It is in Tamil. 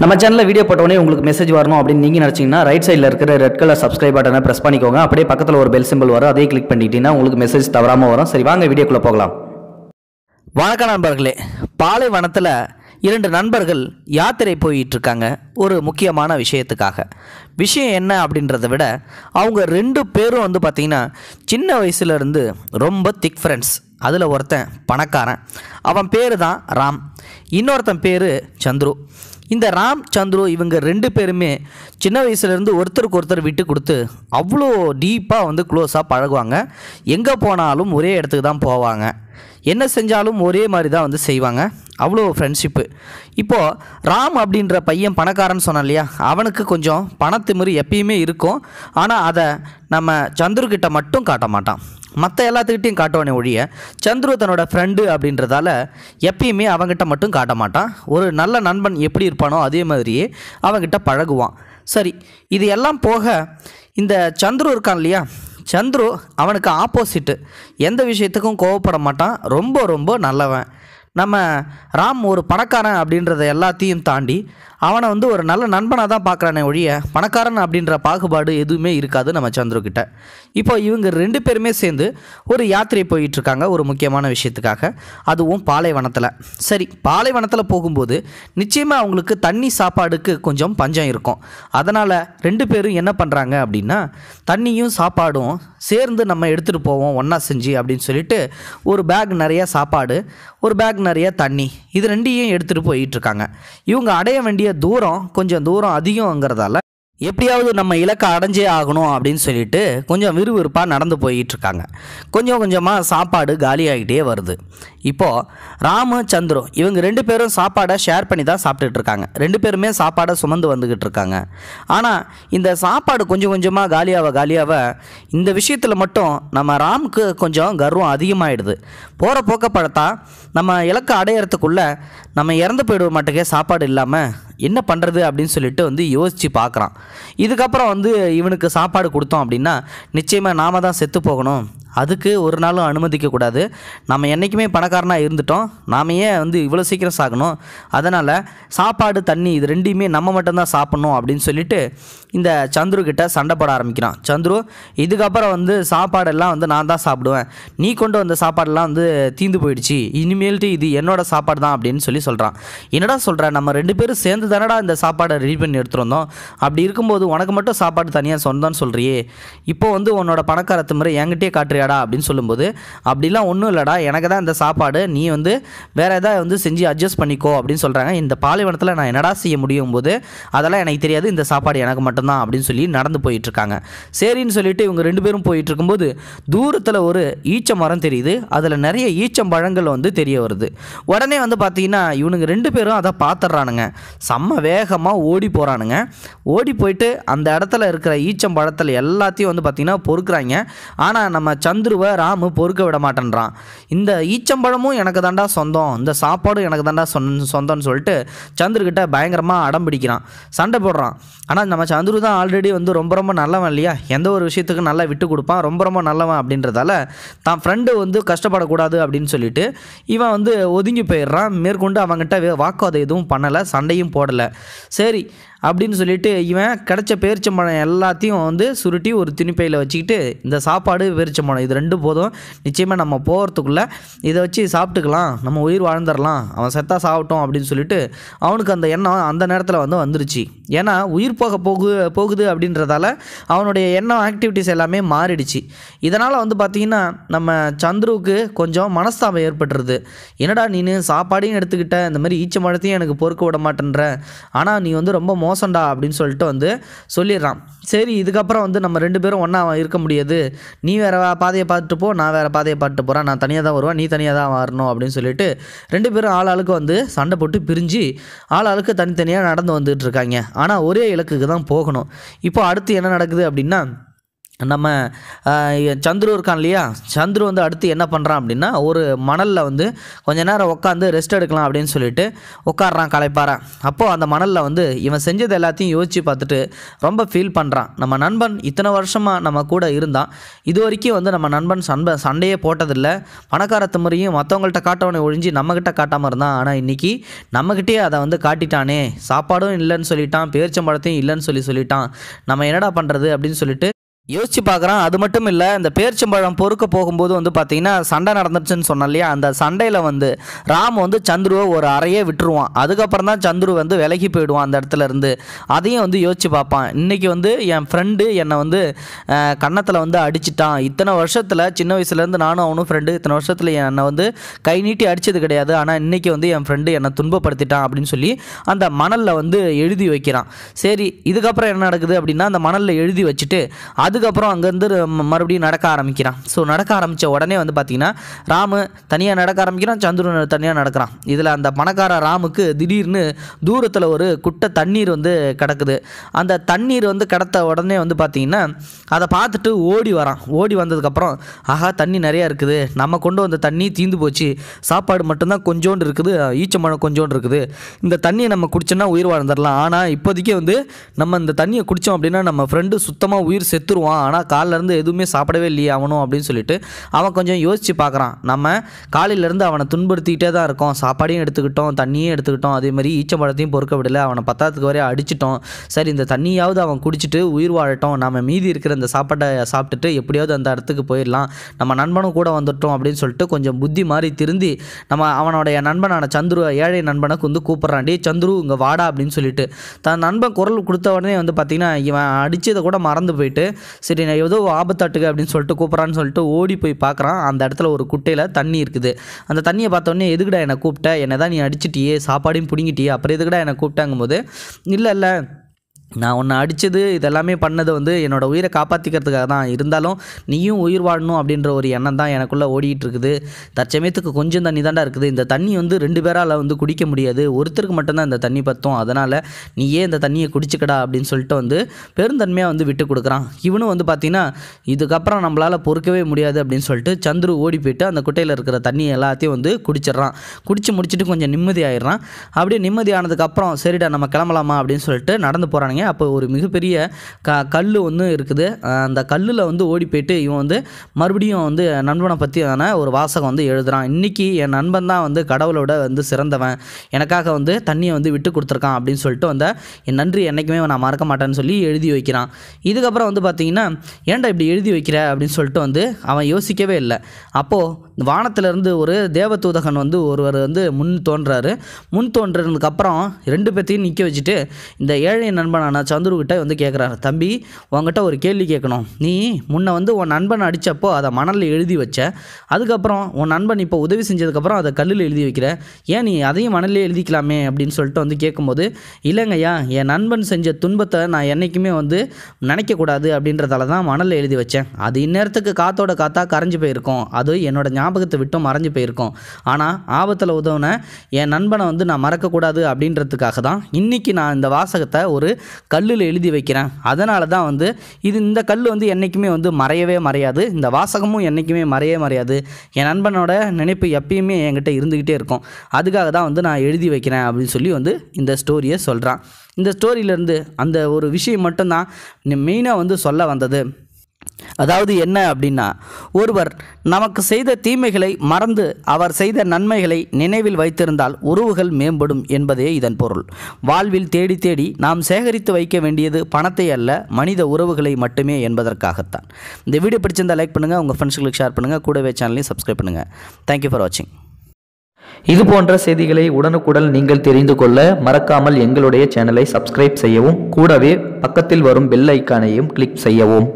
நம்ம சேனலில் வீடியோ போட்டோடனே உங்களுக்கு மெசேஜ் வரணும் அப்படின்னு நீங்கள் நினச்சிங்கன்னா ரைட் சைடில் இருக்கிற ரெட் கலர் சப்ஸ்கிரைப் பட்டனை ப்ரெஸ் பண்ணிக்கோங்க அப்படியே பக்கத்தில் ஒரு பெல் சிம்பிள் வரும் அதே கிளிக் பண்ணிக்கிட்டீங்கன்னா உங்களுக்கு மெசேஜ் தவறாமல் வரும் சரி வாங்க வீடியோக்குள்ளே போகலாம் வணக்கம் நண்பர்களே பாலைவனத்தில் இரண்டு நண்பர்கள் யாத்திரை இருக்காங்க ஒரு முக்கியமான விஷயத்துக்காக விஷயம் என்ன அப்படின்றத விட அவங்க ரெண்டு பேரும் வந்து பார்த்திங்கன்னா சின்ன வயசுலேருந்து ரொம்ப திக் ஃப்ரெண்ட்ஸ் அதில் ஒருத்தன் பணக்காரன் அவன் பேர் தான் ராம் இன்னொருத்தன் பேர் சந்துரு இந்த ராம் சந்துரு இவங்க ரெண்டு பேருமே சின்ன வயசுலேருந்து ஒருத்தருக்கு ஒருத்தர் விட்டு கொடுத்து அவ்வளோ டீப்பாக வந்து க்ளோஸாக பழகுவாங்க எங்கே போனாலும் ஒரே இடத்துக்கு தான் போவாங்க என்ன செஞ்சாலும் ஒரே மாதிரி தான் வந்து செய்வாங்க அவ்வளோ ஃப்ரெண்ட்ஷிப்பு இப்போது ராம் அப்படின்ற பையன் பணக்காரன் சொன்னான் இல்லையா அவனுக்கு கொஞ்சம் மாதிரி எப்பயுமே இருக்கும் ஆனால் அதை நம்ம சந்துருக்கிட்ட மட்டும் காட்ட மாட்டான் மற்ற எல்லாத்துக்கிட்டையும் காட்டுவானே ஒழிய சந்துரு தன்னோட ஃப்ரெண்டு அப்படின்றதால எப்பயுமே அவங்ககிட்ட மட்டும் காட்ட மாட்டான் ஒரு நல்ல நண்பன் எப்படி இருப்பானோ அதே மாதிரியே அவங்ககிட்ட பழகுவான் சரி இது எல்லாம் போக இந்த சந்துரு இருக்கான் இல்லையா சந்துரு அவனுக்கு ஆப்போசிட்டு எந்த விஷயத்துக்கும் கோவப்பட மாட்டான் ரொம்ப ரொம்ப நல்லவன் நம்ம ராம் ஒரு பணக்காரன் அப்படின்றத எல்லாத்தையும் தாண்டி அவனை வந்து ஒரு நல்ல நண்பனாக தான் பார்க்குறானே ஒழிய பணக்காரன் அப்படின்ற பாகுபாடு எதுவுமே இருக்காது நம்ம சந்துருக்கிட்ட இப்போ இவங்க ரெண்டு பேருமே சேர்ந்து ஒரு யாத்திரை போயிட்டுருக்காங்க ஒரு முக்கியமான விஷயத்துக்காக அதுவும் பாலைவனத்தில் சரி பாலைவனத்தில் போகும்போது நிச்சயமாக அவங்களுக்கு தண்ணி சாப்பாடுக்கு கொஞ்சம் பஞ்சம் இருக்கும் அதனால் ரெண்டு பேரும் என்ன பண்ணுறாங்க அப்படின்னா தண்ணியும் சாப்பாடும் சேர்ந்து நம்ம எடுத்துகிட்டு போவோம் ஒன்றா செஞ்சு அப்படின்னு சொல்லிட்டு ஒரு பேக் நிறையா சாப்பாடு ஒரு பேக் நிறையா தண்ணி இது ரெண்டையும் எடுத்துகிட்டு போயிட்டுருக்காங்க இவங்க அடைய வேண்டிய தூரம் கொஞ்சம் தூரம் அதிகங்கிறதால எப்படியாவது நம்ம இலக்கை அடைஞ்சே ஆகணும் அப்படின்னு சொல்லிட்டு கொஞ்சம் விறுவிறுப்பாக நடந்து போய்கிட்டு இருக்காங்க கொஞ்சம் கொஞ்சமாக சாப்பாடு காலி ஆகிட்டே வருது இப்போது ராமு சந்திரம் இவங்க ரெண்டு பேரும் சாப்பாடை ஷேர் பண்ணி தான் சாப்பிட்டுட்டு இருக்காங்க ரெண்டு பேருமே சாப்பாடை சுமந்து வந்துக்கிட்டு இருக்காங்க ஆனால் இந்த சாப்பாடு கொஞ்சம் கொஞ்சமாக காலியாக காலியாக இந்த விஷயத்தில் மட்டும் நம்ம ராமுக்கு கொஞ்சம் கர்வம் அதிகமாகிடுது போகிற போக்க நம்ம இலக்கை அடையிறதுக்குள்ளே நம்ம இறந்து போயிடுவோம் மாட்டேக்கே சாப்பாடு இல்லாமல் என்ன பண்ணுறது அப்படின்னு சொல்லிட்டு வந்து யோசித்து பார்க்குறான் இதுக்கப்புறம் வந்து இவனுக்கு சாப்பாடு கொடுத்தோம் அப்படின்னா நிச்சயமாக நாம தான் செத்து போகணும் அதுக்கு ஒரு நாளும் அனுமதிக்கக்கூடாது நம்ம என்றைக்குமே பணக்காரனாக இருந்துட்டோம் நாம் ஏன் வந்து இவ்வளோ சீக்கிரம் சாகணும் அதனால் சாப்பாடு தண்ணி இது ரெண்டையுமே நம்ம மட்டும்தான் சாப்பிட்ணும் அப்படின்னு சொல்லிட்டு இந்த சந்துரு கிட்ட சண்டை போட ஆரம்பிக்கிறான் சந்துரு இதுக்கப்புறம் வந்து சாப்பாடெல்லாம் வந்து நான் தான் சாப்பிடுவேன் நீ கொண்டு வந்த சாப்பாடெல்லாம் வந்து தீந்து போயிடுச்சு இனிமேல்ட்டு இது என்னோட சாப்பாடு தான் அப்படின்னு சொல்லி சொல்கிறான் என்னடா சொல்கிறேன் நம்ம ரெண்டு பேரும் சேர்ந்து தானடா இந்த சாப்பாடை ரெடி பண்ணி எடுத்துருந்தோம் அப்படி இருக்கும்போது உனக்கு மட்டும் சாப்பாடு தனியாக சொந்தம்னு சொல்கிறியே இப்போ வந்து உன்னோட பணக்காரத்து முறை என்கிட்டயே காட்டுறியா போறியாடா அப்படின்னு சொல்லும்போது அப்படிலாம் ஒன்றும் இல்லைடா எனக்கு தான் இந்த சாப்பாடு நீ வந்து வேறு எதாவது வந்து செஞ்சு அட்ஜஸ்ட் பண்ணிக்கோ அப்படின்னு சொல்கிறாங்க இந்த பாலைவனத்தில் நான் என்னடா செய்ய முடியும் போது அதெல்லாம் எனக்கு தெரியாது இந்த சாப்பாடு எனக்கு மட்டும்தான் அப்படின்னு சொல்லி நடந்து போயிட்டுருக்காங்க சரின்னு சொல்லிட்டு இவங்க ரெண்டு பேரும் போயிட்டு இருக்கும்போது தூரத்தில் ஒரு ஈச்ச மரம் தெரியுது அதில் நிறைய ஈச்சம் பழங்கள் வந்து தெரிய வருது உடனே வந்து பார்த்தீங்கன்னா இவனுங்க ரெண்டு பேரும் அதை பார்த்துட்றானுங்க செம்ம வேகமாக ஓடி போகிறானுங்க ஓடி போயிட்டு அந்த இடத்துல இருக்கிற ஈச்சம் பழத்தில் எல்லாத்தையும் வந்து பார்த்திங்கன்னா பொறுக்கிறாங்க ஆனால் நம்ம சந்துருவை ராமு பொறுக்க விட மாட்டேன்றான் இந்த ஈச்சம்பழமும் எனக்கு தாண்டா சொந்தம் இந்த சாப்பாடும் எனக்கு தாண்டா சொந் சொந்தம்னு சொல்லிட்டு சந்துருக்கிட்ட பயங்கரமாக அடம் பிடிக்கிறான் சண்டை போடுறான் ஆனால் நம்ம சந்துரு தான் ஆல்ரெடி வந்து ரொம்ப ரொம்ப நல்லவன் இல்லையா எந்த ஒரு விஷயத்துக்கும் நல்லா விட்டு கொடுப்பான் ரொம்ப ரொம்ப நல்லவன் அப்படின்றதால தான் ஃப்ரெண்டு வந்து கஷ்டப்படக்கூடாது அப்படின்னு சொல்லிட்டு இவன் வந்து ஒதுங்கி போயிடுறான் மேற்கொண்டு அவங்ககிட்ட வாக்குவாதம் எதுவும் பண்ணலை சண்டையும் போடலை சரி அப்படின்னு சொல்லிட்டு இவன் கிடச்ச பேரிச்சம்பழம் எல்லாத்தையும் வந்து சுருட்டி ஒரு துணிப்பையில் வச்சுக்கிட்டு இந்த சாப்பாடு பேரிச்சம்பழம் இது ரெண்டும் போதும் நிச்சயமாக நம்ம போகிறதுக்குள்ளே இதை வச்சு சாப்பிட்டுக்கலாம் நம்ம உயிர் வாழ்ந்துடலாம் அவன் செத்தா சாப்பிட்டோம் அப்படின்னு சொல்லிட்டு அவனுக்கு அந்த எண்ணம் அந்த நேரத்தில் வந்து வந்துருச்சு ஏன்னா உயிர் போக போகு போகுது அப்படின்றதால அவனுடைய எண்ணம் ஆக்டிவிட்டிஸ் எல்லாமே மாறிடுச்சு இதனால் வந்து பார்த்திங்கன்னா நம்ம சந்துருவுக்கு கொஞ்சம் மனஸ்தாபம் ஏற்பட்டுருது என்னடா நீ சாப்பாடையும் எடுத்துக்கிட்ட இந்த மாதிரி ஈச்ச மழத்தையும் எனக்கு பொறுக்க விட மாட்டேன்ற ஆனால் நீ வந்து ரொம்ப மோசம்டா அப்படின்னு சொல்லிட்டு வந்து சொல்லிடுறான் சரி இதுக்கப்புறம் வந்து நம்ம ரெண்டு பேரும் ஒன்றா இருக்க முடியாது நீ வேறு பாதி பாதையை பார்த்துட்டு போ நான் வேறு பாதையை பார்த்துட்டு போகிறேன் நான் தனியாக தான் வருவேன் நீ தனியாக தான் வரணும் அப்படின்னு சொல்லிட்டு ரெண்டு பேரும் ஆள் ஆளுக்கு வந்து சண்டை போட்டு பிரிஞ்சு ஆள் ஆளுக்கு தனித்தனியாக நடந்து வந்துட்டு இருக்காங்க ஆனால் ஒரே இலக்குக்கு தான் போகணும் இப்போ அடுத்து என்ன நடக்குது அப்படின்னா நம்ம சந்துரு இருக்கான் இல்லையா சந்துரு வந்து அடுத்து என்ன பண்ணுறான் அப்படின்னா ஒரு மணலில் வந்து கொஞ்ச நேரம் உட்காந்து ரெஸ்ட் எடுக்கலாம் அப்படின்னு சொல்லிட்டு உட்காடுறான் கலைப்பாரான் அப்போது அந்த மணலில் வந்து இவன் செஞ்சது எல்லாத்தையும் யோசித்து பார்த்துட்டு ரொம்ப ஃபீல் பண்ணுறான் நம்ம நண்பன் இத்தனை வருஷமாக நம்ம கூட இருந்தான் இது வரைக்கும் வந்து நம்ம நண்பன் சண்ப சண்டையே போட்டதில்லை பணக்காரத்து முறையும் மற்றவங்கள்ட்ட காட்டவனை ஒழிஞ்சு நம்மக்கிட்ட காட்டாமல் இருந்தான் ஆனால் இன்றைக்கி நம்மக்கிட்டே அதை வந்து காட்டிட்டானே சாப்பாடும் இல்லைன்னு சொல்லிட்டான் பேரிச்சம்பழத்தையும் இல்லைன்னு சொல்லி சொல்லிட்டான் நம்ம என்னடா பண்ணுறது அப்படின்னு சொல்லிட்டு யோசிச்சு பார்க்குறான் அது மட்டும் இல்லை இந்த பேர்ச்சம்பழம் பொறுக்க போகும்போது வந்து பார்த்தீங்கன்னா சண்டை நடந்துச்சுன்னு சொன்னோம் இல்லையா அந்த சண்டையில் வந்து ராம் வந்து சந்துருவை ஒரு அறையே விட்டுருவான் அதுக்கப்புறம் தான் சந்துரு வந்து விலகி போயிடுவான் அந்த இடத்துல இருந்து அதையும் வந்து யோசிச்சு பார்ப்பான் இன்றைக்கி வந்து என் ஃப்ரெண்டு என்னை வந்து கன்னத்தில் வந்து அடிச்சிட்டான் இத்தனை வருஷத்தில் சின்ன வயசுலேருந்து நானும் அவனும் ஃப்ரெண்டு இத்தனை வருஷத்தில் என்னை வந்து கை நீட்டி அடித்தது கிடையாது ஆனால் இன்றைக்கி வந்து என் ஃப்ரெண்டு என்னை துன்பப்படுத்திட்டான் அப்படின்னு சொல்லி அந்த மணலில் வந்து எழுதி வைக்கிறான் சரி இதுக்கப்புறம் என்ன நடக்குது அப்படின்னா அந்த மணலில் எழுதி வச்சுட்டு அதுக்கப்புறம் அங்கேருந்து மறுபடியும் நடக்க ஆரம்பிக்கிறான் ஸோ நடக்க ஆரம்பித்த உடனே வந்து பார்த்திங்கன்னா ராமு தனியாக நடக்க ஆரம்பிக்கிறான் சந்திரன் தனியாக நடக்கிறான் இதில் அந்த பணக்கார ராமுக்கு திடீர்னு தூரத்தில் ஒரு குட்டை தண்ணீர் வந்து கிடக்குது அந்த தண்ணீர் வந்து கிடத்த உடனே வந்து பார்த்திங்கன்னா அதை பார்த்துட்டு ஓடி வரான் ஓடி வந்ததுக்கப்புறம் ஆஹா தண்ணி நிறையா இருக்குது நம்ம கொண்டு வந்த தண்ணி தீந்து போச்சு சாப்பாடு மட்டும்தான் கொஞ்சோண்டு இருக்குது ஈச்சமழம் கொஞ்சோண்டு இருக்குது இந்த தண்ணியை நம்ம குடிச்சோன்னா உயிர் வாழ்ந்துடலாம் ஆனால் இப்போதைக்கு வந்து நம்ம இந்த தண்ணியை குடித்தோம் அப்படின்னா நம்ம ஃப்ரெண்டு சுத்தமாக உயிர் செத்துருவோம் சாப்பிடுவான் ஆனால் காலிலேருந்து எதுவுமே சாப்பிடவே இல்லையே அவனும் அப்படின்னு சொல்லிட்டு அவன் கொஞ்சம் யோசித்து பார்க்குறான் நம்ம காலையிலேருந்து அவனை துன்புறுத்திக்கிட்டே தான் இருக்கோம் சாப்பாடையும் எடுத்துக்கிட்டோம் தண்ணியும் எடுத்துக்கிட்டோம் அதே மாதிரி படத்தையும் பொறுக்க விடலை அவனை பத்தாத்துக்கு வரையும் அடிச்சிட்டோம் சரி இந்த தண்ணியாவது அவன் குடிச்சிட்டு உயிர் வாழட்டும் நம்ம மீதி இருக்கிற இந்த சாப்பாட்டை சாப்பிட்டுட்டு எப்படியாவது அந்த இடத்துக்கு போயிடலாம் நம்ம நண்பனும் கூட வந்துட்டோம் அப்படின்னு சொல்லிட்டு கொஞ்சம் புத்தி மாதிரி திருந்தி நம்ம அவனுடைய நண்பனான சந்துரு ஏழை நண்பனுக்கு வந்து கூப்பிட்றான் டே சந்துரு இங்கே வாடா அப்படின்னு சொல்லிட்டு தன் நண்பன் குரல் கொடுத்த உடனே வந்து பார்த்திங்கன்னா இவன் அடித்ததை கூட மறந்து போயிட்டு சரி நான் ஏதோ ஆபத்தாட்டுக்கு அப்படின்னு சொல்லிட்டு கூப்பிட்றான்னு சொல்லிட்டு ஓடி போய் பார்க்குறான் அந்த இடத்துல ஒரு குட்டையில் தண்ணி இருக்குது அந்த தண்ணியை பார்த்தோன்னே எதுக்குடா என்னை கூப்பிட்ட என்னை தான் நீ அடிச்சிட்டியே சாப்பாடையும் பிடுங்கிட்டியே அப்புறம் எதுக்குடா என்னை கூப்பிட்டாங்கும்போது போது இல்லை இல்லை நான் உன்னை அடித்தது இதெல்லாமே பண்ணது வந்து என்னோடய உயிரை காப்பாற்றிக்கிறதுக்காக தான் இருந்தாலும் நீயும் உயிர் வாழணும் அப்படின்ற ஒரு எண்ணம் தான் எனக்குள்ளே ஓடிட்டு இருக்குது தற்சமயத்துக்கு கொஞ்சம் தண்ணி தாண்டா இருக்குது இந்த தண்ணி வந்து ரெண்டு பேரால் வந்து குடிக்க முடியாது ஒருத்தருக்கு மட்டும்தான் இந்த தண்ணி பற்றும் அதனால் நீயே இந்த தண்ணியை குடிச்சிக்கடா அப்படின்னு சொல்லிட்டு வந்து பெருந்தன்மையாக வந்து விட்டு கொடுக்குறான் இவனும் வந்து பார்த்திங்கன்னா இதுக்கப்புறம் நம்மளால் பொறுக்கவே முடியாது அப்படின்னு சொல்லிட்டு சந்துரு ஓடி போயிட்டு அந்த குட்டையில் இருக்கிற தண்ணி எல்லாத்தையும் வந்து குடிச்சிட்றான் குடிச்சு முடிச்சுட்டு கொஞ்சம் நிம்மதி ஆயிடுறான் அப்படியே நிம்மதியானதுக்கப்புறம் சரிடா நம்ம கிளம்பலாமா அப்படின்னு சொல்லிட்டு நடந்து போகிறானுங்க அப்போ ஒரு மிகப்பெரிய க கல் ஒன்று இருக்குது அந்த கல்லில் வந்து ஓடி போயிட்டு இவன் வந்து மறுபடியும் வந்து நண்பனை பற்றியான ஒரு வாசகம் வந்து எழுதுகிறான் இன்றைக்கி என் நண்பன் தான் வந்து கடவுளோட வந்து சிறந்தவன் எனக்காக வந்து தண்ணியை வந்து விட்டு கொடுத்துருக்கான் அப்படின்னு சொல்லிட்டு வந்த என் நன்றி என்றைக்குமே நான் மறக்க மாட்டேன்னு சொல்லி எழுதி வைக்கிறான் இதுக்கப்புறம் வந்து பார்த்தீங்கன்னா ஏன்டா இப்படி எழுதி வைக்கிற அப்படின்னு சொல்லிட்டு வந்து அவன் யோசிக்கவே இல்லை அப்போது வானத்திலிருந்து ஒரு தேவதூதகன் வந்து ஒருவர் வந்து முன் தோன்றாரு முன் தோன்றதுக்கப்புறம் ரெண்டு பேர்த்தையும் நிற்க வச்சுட்டு இந்த ஏழை நண்பனான சந்துருக்கிட்ட வந்து கேட்குறாரு தம்பி உங்ககிட்ட ஒரு கேள்வி கேட்கணும் நீ முன்ன வந்து உன் நண்பன் அடித்தப்போ அதை மணலில் எழுதி வச்ச அதுக்கப்புறம் உன் நண்பன் இப்போ உதவி செஞ்சதுக்கப்புறம் அதை கல்லில் எழுதி வைக்கிற ஏன் நீ அதையும் மணலில் எழுதிக்கலாமே அப்படின்னு சொல்லிட்டு வந்து கேட்கும்போது இல்லைங்கய்யா என் நண்பன் செஞ்ச துன்பத்தை நான் என்றைக்குமே வந்து நினைக்கக்கூடாது அப்படின்றதால தான் மணலில் எழுதி வச்சேன் அது இந்நேரத்துக்கு காத்தோட காத்தா கரைஞ்சி போயிருக்கும் அது என்னோட ஞாபகம் ஞாபகத்தை விட்டும் மறைஞ்சு போயிருக்கோம் ஆனால் ஆபத்தில் உதவுன என் நண்பனை வந்து நான் மறக்கக்கூடாது அப்படின்றதுக்காக தான் இன்றைக்கி நான் இந்த வாசகத்தை ஒரு கல்லில் எழுதி வைக்கிறேன் அதனால தான் வந்து இது இந்த கல் வந்து என்றைக்குமே வந்து மறையவே மறையாது இந்த வாசகமும் என்றைக்குமே மறையவே மறையாது என் நண்பனோட நினைப்பு எப்பயுமே என்கிட்ட இருந்துக்கிட்டே இருக்கும் அதுக்காக தான் வந்து நான் எழுதி வைக்கிறேன் அப்படின்னு சொல்லி வந்து இந்த ஸ்டோரியை சொல்கிறான் இந்த ஸ்டோரியிலேருந்து அந்த ஒரு விஷயம் மட்டும்தான் மெயினாக வந்து சொல்ல வந்தது அதாவது என்ன அப்படின்னா ஒருவர் நமக்கு செய்த தீமைகளை மறந்து அவர் செய்த நன்மைகளை நினைவில் வைத்திருந்தால் உறவுகள் மேம்படும் என்பதே இதன் பொருள் வாழ்வில் தேடி தேடி நாம் சேகரித்து வைக்க வேண்டியது பணத்தை அல்ல மனித உறவுகளை மட்டுமே என்பதற்காகத்தான் இந்த வீடியோ பிடிச்சிருந்தால் லைக் பண்ணுங்கள் உங்கள் ஃப்ரெண்ட்ஸ்களுக்கு ஷேர் பண்ணுங்கள் கூடவே சேனலையும் சப்ஸ்கிரைப் பண்ணுங்கள் தேங்க்யூ ஃபார் வாட்சிங் இது போன்ற செய்திகளை உடனுக்குடன் நீங்கள் தெரிந்து கொள்ள மறக்காமல் எங்களுடைய சேனலை சப்ஸ்கிரைப் செய்யவும் கூடவே பக்கத்தில் வரும் பெல் ஐக்கானையும் கிளிக் செய்யவும்